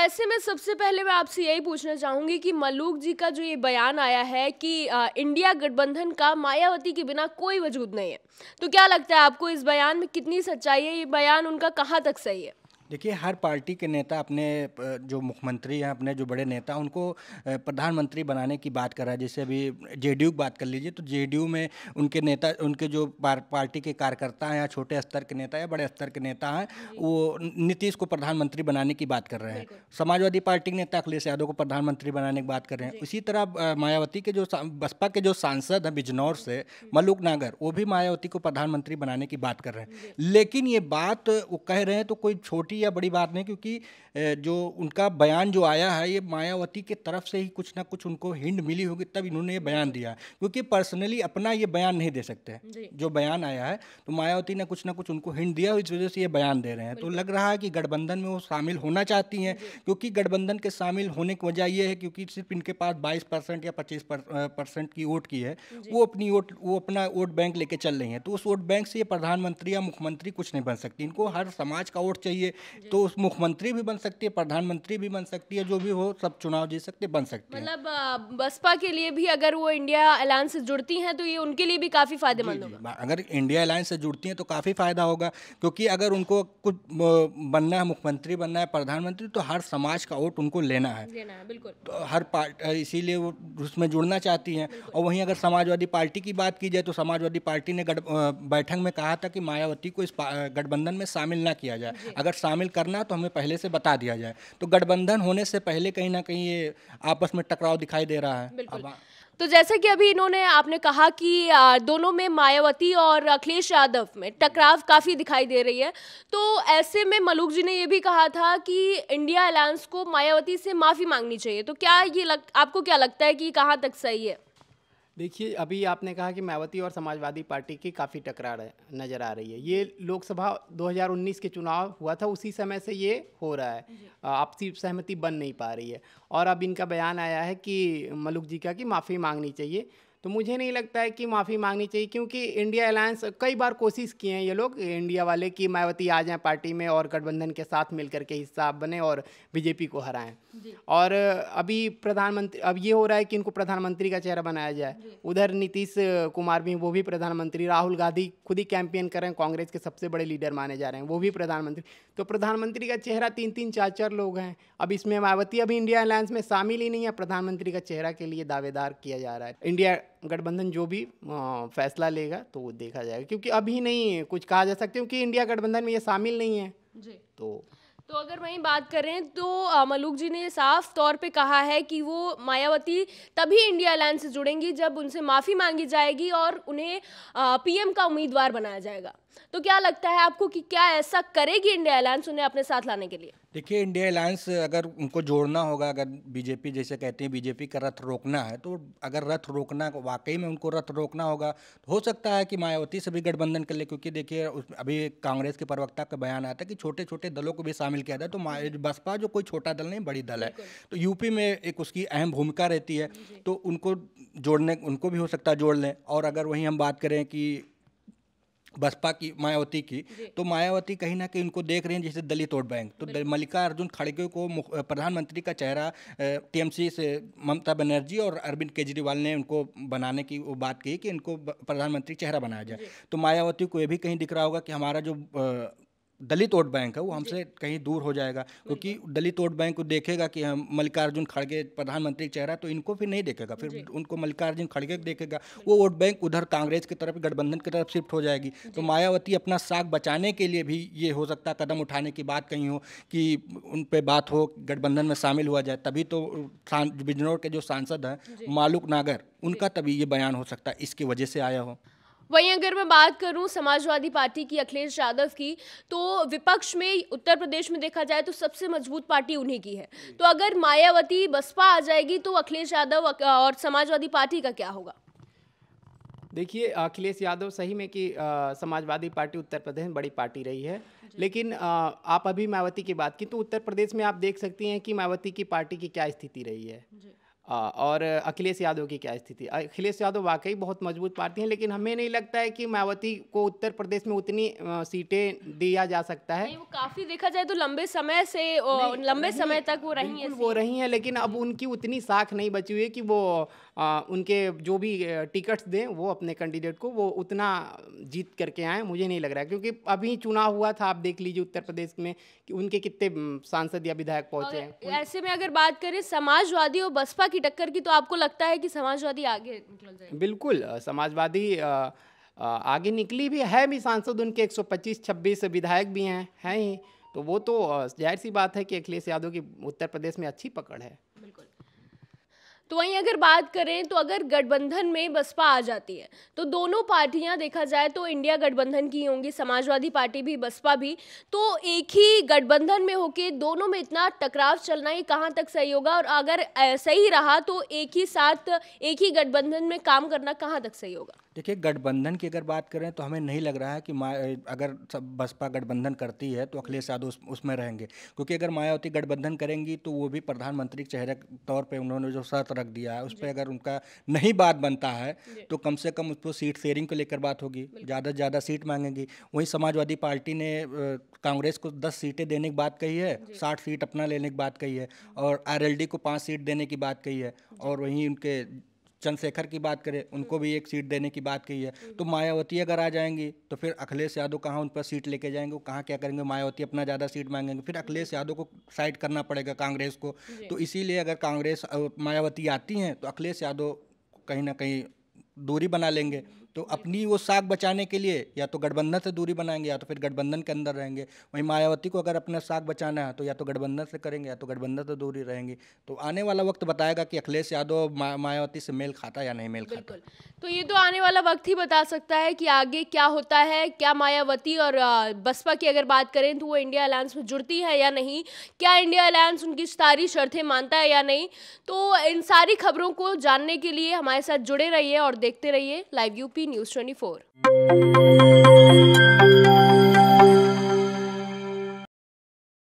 ऐसे में सबसे पहले मैं आपसे यही पूछना चाहूँगी कि मलूक जी का जो ये बयान आया है कि आ, इंडिया गठबंधन का मायावती के बिना कोई वजूद नहीं है तो क्या लगता है आपको इस बयान में कितनी सच्चाई है ये बयान उनका कहाँ तक सही है देखिए हर पार्टी के नेता अपने जो मुख्यमंत्री हैं अपने जो बड़े नेता उनको प्रधानमंत्री बनाने की बात कर रहा है जैसे अभी जेडीयू की बात कर लीजिए तो जेडीयू में उनके नेता उनके जो पार्टी के कार्यकर्ता हैं या छोटे स्तर के नेता या बड़े स्तर के नेता हैं वो नीतीश को प्रधानमंत्री बनाने की बात कर रहे हैं समाजवादी पार्टी के नेता अखिलेश यादव को प्रधानमंत्री बनाने की बात कर रहे हैं उसी तरह मायावती के जो बसपा के जो सांसद हैं बिजनौर से मलुक नागर वो भी मायावती को प्रधानमंत्री बनाने की बात कर रहे हैं लेकिन ये बात वो कह रहे हैं तो कोई छोटी यह बड़ी बात नहीं क्योंकि जो उनका बयान जो आया है ये मायावती के तरफ से ही कुछ ना कुछ उनको हिंड मिली होगी तब इन्होंने ये बयान दिया क्योंकि पर्सनली अपना ये बयान नहीं दे सकते जो बयान आया है तो मायावती ने कुछ ना कुछ उनको हिंड दिया इस वजह से ये बयान दे रहे हैं तो लग रहा है कि गठबंधन में वो शामिल होना चाहती हैं क्योंकि गठबंधन के शामिल होने की वजह ये है क्योंकि सिर्फ इनके पास बाईस परसेंट या पच्चीस परसेंट की वोट की है वो अपनी वोट वो अपना वोट बैंक लेके चल रही हैं तो उस वोट बैंक से ये प्रधानमंत्री या मुख्यमंत्री कुछ नहीं बन सकती इनको हर समाज का वोट चाहिए तो उस मुख्यमंत्री भी बन सकती है प्रधानमंत्री भी बन सकती है जो भी हो सब चुनाव जीत सकते बन सकते हैं मतलब बसपा के लिए भी अगर वो इंडिया अलायंस से जुड़ती हैं तो ये उनके लिए भी काफ़ी फायदेमंद होगा अगर इंडिया अलायंस से जुड़ती हैं तो काफ़ी फ़ायदा होगा क्योंकि अगर उनको कुछ बनना है मुख्यमंत्री बनना है प्रधानमंत्री तो हर समाज का वोट उनको लेना है बिल्कुल तो हर पार्ट इसीलिए वो उसमें जुड़ना चाहती हैं और वहीं अगर समाजवादी पार्टी की बात की जाए तो समाजवादी पार्टी ने बैठक में कहा था कि मायावती को इस गठबंधन में शामिल ना किया जाए अगर शामिल शामिल करना तो हमें पहले से बता दिया जाए तो गठबंधन होने से पहले कहीं ना कहीं ये आपस में टकराव दिखाई दे रहा है तो जैसे कि अभी इन्होंने आपने कहा कि दोनों में मायावती और अखिलेश यादव में टकराव काफ़ी दिखाई दे रही है तो ऐसे में मलूक जी ने यह भी कहा था कि इंडिया अलायंस को मायावती से माफ़ी मांगनी चाहिए तो क्या ये लग आपको क्या लगता है कि कहाँ तक सही है देखिए अभी आपने कहा कि मायावती और समाजवादी पार्टी की काफ़ी टकरार नज़र आ रही है ये लोकसभा 2019 के चुनाव हुआ था उसी समय से ये हो रहा है आपसी सहमति बन नहीं पा रही है और अब इनका बयान आया है कि मलुक जी का कि माफ़ी मांगनी चाहिए तो मुझे नहीं लगता है कि माफ़ी मांगनी चाहिए क्योंकि इंडिया अलायंस कई बार कोशिश किए हैं ये लोग इंडिया वाले कि मायावती आ जाएं पार्टी में और गठबंधन के साथ मिलकर के हिस्सा बने और बीजेपी को हराएं और अभी प्रधानमंत्री अब ये हो रहा है कि इनको प्रधानमंत्री का चेहरा बनाया जाए उधर नीतीश कुमार भी वो भी प्रधानमंत्री राहुल गांधी खुद ही कैंपेन कर रहे हैं कांग्रेस के सबसे बड़े लीडर माने जा रहे हैं वो भी प्रधानमंत्री तो प्रधानमंत्री का चेहरा तीन तीन चार चार लोग हैं अब इसमें मायावती अभी इंडिया अलायंस में शामिल ही नहीं है प्रधानमंत्री का चेहरा के लिए दावेदार किया जा रहा है इंडिया गठबंधन जो भी फैसला लेगा तो वो देखा जाएगा क्योंकि अभी नहीं कुछ कहा जा सकता क्योंकि इंडिया गठबंधन में ये शामिल नहीं है जी तो तो अगर वहीं बात करें तो मलूक जी ने साफ तौर पे कहा है कि वो मायावती तभी इंडिया अलायंस से जुड़ेंगी जब उनसे माफ़ी मांगी जाएगी और उन्हें पीएम का उम्मीदवार बनाया जाएगा तो क्या लगता है आपको कि क्या ऐसा करेगी इंडिया अलायंस उन्हें अपने साथ लाने के लिए देखिए इंडिया अलायंस अगर उनको जोड़ना होगा अगर बीजेपी जैसे कहते हैं बीजेपी का रथ रोकना है तो अगर रथ रोकना वाकई में उनको रथ रोकना होगा तो हो सकता है कि मायावती से भी गठबंधन कर ले क्योंकि देखिए अभी कांग्रेस के प्रवक्ता का बयान आता है कि छोटे छोटे दलों को भी शामिल किया जाए तो बसपा जो कोई छोटा दल नहीं बड़ी दल है तो यूपी में एक उसकी अहम भूमिका रहती है तो उनको जोड़ने उनको भी हो सकता है जोड़ लें और अगर वहीं हम बात करें कि बसपा की मायावती की तो मायावती कहीं ना कहीं उनको देख रहे हैं जैसे दलित वोट बैंक तो मल्लिका अर्जुन खड़गे को प्रधानमंत्री का चेहरा टीएमसी से ममता बनर्जी और अरविंद केजरीवाल ने उनको बनाने की वो बात कही कि इनको प्रधानमंत्री चेहरा बनाया जाए तो मायावती को ये भी कहीं दिख रहा होगा कि हमारा जो दलित वोट बैंक है वो हमसे कहीं दूर हो जाएगा क्योंकि दलित वोट बैंक को देखेगा कि हम मल्लिकार्जुन खड़गे प्रधानमंत्री चेहरा तो इनको फिर नहीं देखेगा फिर उनको मल्लिकार्जुन खड़गे देखेगा वो वोट बैंक उधर कांग्रेस की तरफ गठबंधन की तरफ शिफ्ट हो जाएगी तो मायावती अपना साग बचाने के लिए भी ये हो सकता कदम उठाने की बात कहीं हो कि उन पर बात हो गठबंधन में शामिल हुआ जाए तभी तो बिजनौर के जो सांसद हैं मालूक नागर उनका तभी ये बयान हो सकता है इसकी वजह से आया हो वहीं अगर मैं बात करूं समाजवादी पार्टी की अखिलेश यादव की तो विपक्ष में उत्तर प्रदेश में देखा जाए तो सबसे मजबूत पार्टी उन्हीं की है तो अगर मायावती बसपा आ जाएगी तो अखिलेश यादव और समाजवादी पार्टी का क्या होगा देखिए अखिलेश यादव सही में कि आ, समाजवादी पार्टी उत्तर प्रदेश में बड़ी पार्टी रही है लेकिन आ, आप अभी मायावती की बात की तो उत्तर प्रदेश में आप देख सकती हैं कि मायावती की पार्टी की क्या स्थिति रही है और अखिलेश यादव की क्या स्थिति अखिलेश यादव वाकई बहुत मजबूत पार्टी हैं लेकिन हमें नहीं लगता है कि मायावती को उत्तर प्रदेश में उतनी सीटें दिया जा सकता है वो काफ़ी देखा जाए तो लंबे समय से लंबे नहीं, समय तक वो रही हैं वो रही हैं लेकिन अब हम्म। उनकी उतनी साख नहीं बची हुई है कि वो आ, उनके जो भी टिकट्स दें वो अपने कैंडिडेट को वो उतना जीत करके आए मुझे नहीं लग रहा है क्योंकि अभी चुनाव हुआ था आप देख लीजिए उत्तर प्रदेश में कि उनके कितने सांसद या विधायक पहुंचे हैं ऐसे में अगर बात करें समाजवादी और बसपा की की टक्कर की तो आपको लगता है कि समाजवादी आगे निकल जाए बिल्कुल समाजवादी आगे निकली भी है भी सांसद उनके 125 26 विधायक भी हैं हैं ही तो वो तो जाहिर सी बात है कि अखिलेश यादव की उत्तर प्रदेश में अच्छी पकड़ है तो वहीं अगर बात करें तो अगर गठबंधन में बसपा आ जाती है तो दोनों पार्टियां देखा जाए तो इंडिया गठबंधन की होंगी समाजवादी पार्टी भी बसपा भी तो एक ही गठबंधन में होके दोनों में इतना टकराव चलना ही कहाँ तक सही होगा और अगर सही रहा तो एक ही साथ एक ही गठबंधन में काम करना कहाँ तक सही होगा देखिए गठबंधन की अगर बात करें तो हमें नहीं लग रहा है कि अगर सब बसपा गठबंधन करती है तो अखिलेश यादव उस, उसमें रहेंगे क्योंकि अगर मायावती गठबंधन करेंगी तो वो भी प्रधानमंत्री के चेहरे तौर पे उन्होंने जो शर्त रख दिया है उस पर अगर उनका नहीं बात बनता है तो कम से कम उसको सीट शेयरिंग को लेकर बात होगी ज़्यादा से ज़्यादा सीट मांगेंगी वहीं समाजवादी पार्टी ने कांग्रेस को दस सीटें देने की बात कही है साठ सीट अपना लेने की बात कही है और आर को पाँच सीट देने की बात कही है और वहीं उनके चंद्रशेखर की बात करें उनको भी एक सीट देने की बात कही है तो मायावती अगर आ जाएंगी तो फिर अखिलेश यादव कहाँ उन पर सीट लेके जाएंगे वो कहाँ क्या करेंगे मायावती अपना ज़्यादा सीट मांगेंगे फिर अखिलेश यादव को साइड करना पड़ेगा कांग्रेस को तो इसीलिए अगर कांग्रेस मायावती आती हैं तो अखिलेश यादव कहीं ना कहीं दूरी बना लेंगे तो अपनी वो साख बचाने के लिए या तो गठबंधन से दूरी बनाएंगे या तो फिर गठबंधन के अंदर रहेंगे वहीं मायावती को अगर अपना साख बचाना है तो या तो गठबंधन से करेंगे या तो गठबंधन से दूरी रहेंगे तो आने वाला वक्त बताएगा कि अखिलेश यादव मायावती से मेल खाता या नहीं मेल खाता तो ये तो आने वाला वक्त ही बता सकता है कि आगे क्या होता है क्या मायावती और बसपा की अगर बात करें तो वो इंडिया अलायंस में जुड़ती है या नहीं क्या इंडिया अलायंस उनकी सारी शर्तें मानता है या नहीं तो इन सारी खबरों को जानने के लिए हमारे साथ जुड़े रहिए और देखते रहिए live UP O que News 24. Música